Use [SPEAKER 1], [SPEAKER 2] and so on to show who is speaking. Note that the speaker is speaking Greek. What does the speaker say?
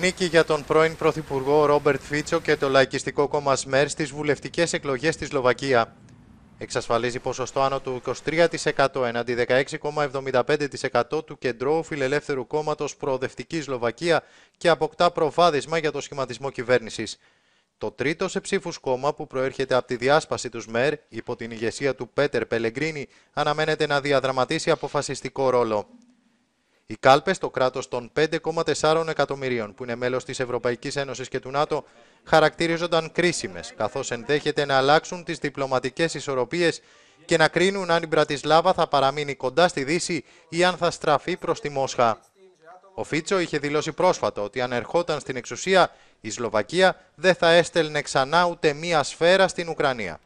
[SPEAKER 1] Νίκη για τον πρώην Πρωθυπουργό Ρόμπερτ Φίτσο και το Λαϊκιστικό Κόμμα ΣΜΕΡ στις βουλευτικές εκλογές στη Σλοβακία. Εξασφαλίζει ποσοστό άνω του 23% έναντι 16,75% του κεντρώου φιλελεύθερου κόμματος Προοδευτική Σλοβακία και αποκτά προβάδισμα για το σχηματισμό κυβέρνησης. Το τρίτο σε ψήφους κόμμα που προέρχεται από τη διάσπαση του ΣΜΕΡ υπό την ηγεσία του Πέτερ Πελεγκρίνη αναμένεται να διαδραματίσει αποφασιστικό ρόλο. Οι κάλπες, το κράτος των 5,4 εκατομμυρίων που είναι μέλος της Ευρωπαϊκής Ένωσης και του ΝΑΤΟ, χαρακτηρίζονταν κρίσιμες, καθώς ενδέχεται να αλλάξουν τις διπλωματικές ισορροπίες και να κρίνουν αν η Μπρατισλάβα θα παραμείνει κοντά στη Δύση ή αν θα στραφεί προς τη Μόσχα. Ο Φίτσο είχε δηλώσει πρόσφατα ότι αν ερχόταν στην εξουσία, η Σλοβακία δεν θα έστελνε ξανά ούτε μία σφαίρα στην Ουκρανία.